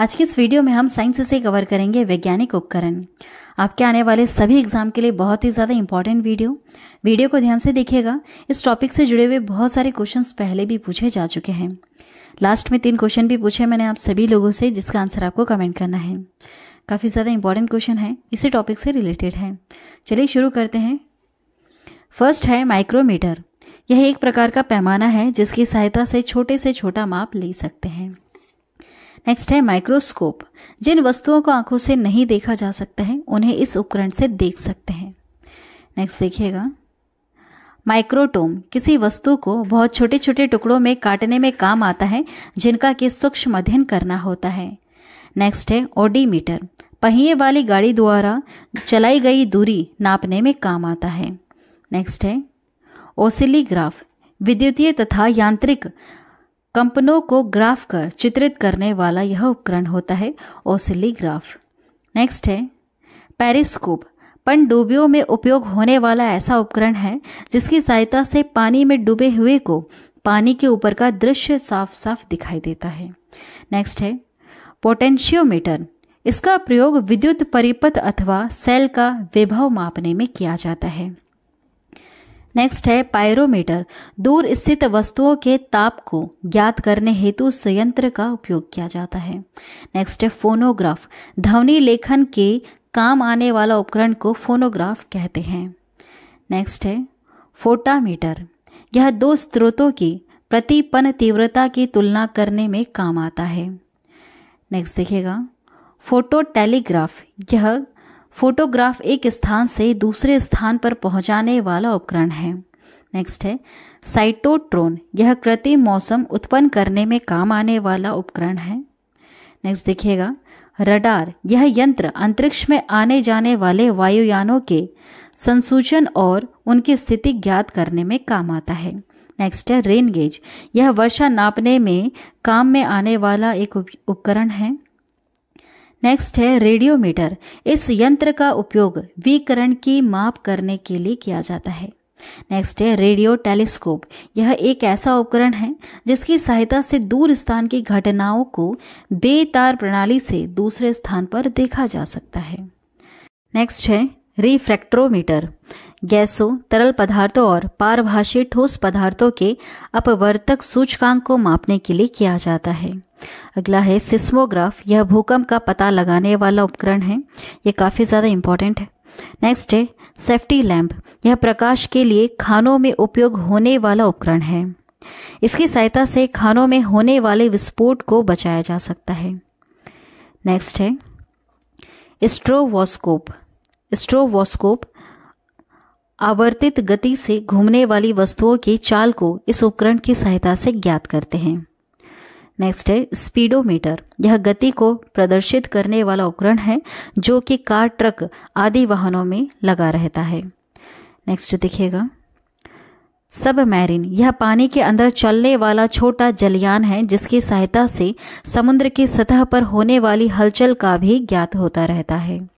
आज के इस वीडियो में हम साइंस से कवर करेंगे वैज्ञानिक उपकरण आपके आने वाले सभी एग्जाम के लिए बहुत ही ज़्यादा इंपॉर्टेंट वीडियो वीडियो को ध्यान से देखिएगा इस टॉपिक से जुड़े हुए बहुत सारे क्वेश्चंस पहले भी पूछे जा चुके हैं लास्ट में तीन क्वेश्चन भी पूछे मैंने आप सभी लोगों से जिसका आंसर आपको कमेंट करना है काफ़ी ज़्यादा इंपॉर्टेंट क्वेश्चन है इसी टॉपिक से रिलेटेड है चलिए शुरू करते हैं फर्स्ट है माइक्रोमीटर यह एक प्रकार का पैमाना है जिसकी सहायता से छोटे से छोटा माप ले सकते हैं नेक्स्ट है माइक्रोस्कोप जिन वस्तुओं को आंखों से नहीं देखा जा सकता है उन्हें इस उपकरण से देख सकते हैं नेक्स्ट देखिएगा माइक्रोटोम किसी वस्तु को बहुत छोटे छोटे टुकड़ों में काटने में काम आता है जिनका कि सूक्ष्म अध्ययन करना होता है नेक्स्ट है ओडीमीटर पहिए वाली गाड़ी द्वारा चलाई गई दूरी नापने में काम आता है नेक्स्ट है ओसिलीग्राफ विद्युतीय तथा यांत्रिक कंपनों को ग्राफ कर चित्रित करने वाला यह उपकरण होता है ओसिलीग्राफ नेक्स्ट है पेरिस्कोप पनडूबियों में उपयोग होने वाला ऐसा उपकरण है जिसकी सहायता से पानी में डूबे हुए को पानी के ऊपर का दृश्य साफ साफ दिखाई देता है नेक्स्ट है पोटेंशियोमीटर इसका प्रयोग विद्युत परिपथ अथवा सेल का विभव मापने में किया जाता है नेक्स्ट है पायरोमीटर दूर स्थित वस्तुओं के ताप को ज्ञात करने हेतु संयंत्र का उपयोग किया जाता है नेक्स्ट है फोनोग्राफ ध्वनि लेखन के काम आने वाला उपकरण को फोनोग्राफ कहते हैं नेक्स्ट है फोटामीटर यह दो स्रोतों की प्रतिपन तीव्रता की तुलना करने में काम आता है नेक्स्ट देखिएगा फोटो टेलीग्राफ यह फोटोग्राफ एक स्थान से दूसरे स्थान पर पहुंचाने वाला उपकरण है नेक्स्ट है साइटोट्रोन यह कृत्रिम मौसम उत्पन्न करने में काम आने वाला उपकरण है नेक्स्ट देखिएगा रडार यह यंत्र अंतरिक्ष में आने जाने वाले वायुयानों के संसूचन और उनकी स्थिति ज्ञात करने में काम आता है नेक्स्ट है रेन गेज यह वर्षा नापने में काम में आने वाला एक उपकरण है नेक्स्ट है रेडियोमीटर इस यंत्र का उपयोग विकरण की माप करने के लिए किया जाता है नेक्स्ट है रेडियो टेलीस्कोप यह एक ऐसा उपकरण है जिसकी सहायता से दूर स्थान की घटनाओं को बेतार प्रणाली से दूसरे स्थान पर देखा जा सकता है नेक्स्ट है रिफ्रैक्ट्रोमीटर गैसों तरल पदार्थों और पारभाषी ठोस पदार्थों के अपवर्तक सूचकांक को मापने के लिए किया जाता है अगला है सिस्मोग्राफ यह भूकंप का पता लगाने वाला उपकरण है ये काफ़ी ज़्यादा इम्पॉर्टेंट है नेक्स्ट है सेफ्टी लैम्प यह प्रकाश के लिए खानों में उपयोग होने वाला उपकरण है इसकी सहायता से खानों में होने वाले विस्फोट को बचाया जा सकता है नेक्स्ट है स्ट्रोवोस्कोप स्ट्रोवोस्कोप आवर्तित गति से घूमने वाली वस्तुओं की चाल को इस उपकरण की सहायता से ज्ञात करते हैं नेक्स्ट है स्पीडोमीटर यह गति को प्रदर्शित करने वाला उपकरण है जो कि कार ट्रक आदि वाहनों में लगा रहता है नेक्स्ट देखिएगा सब मैरिन यह पानी के अंदर चलने वाला छोटा जलयान है जिसकी सहायता से समुद्र की सतह पर होने वाली हलचल का भी ज्ञात होता रहता है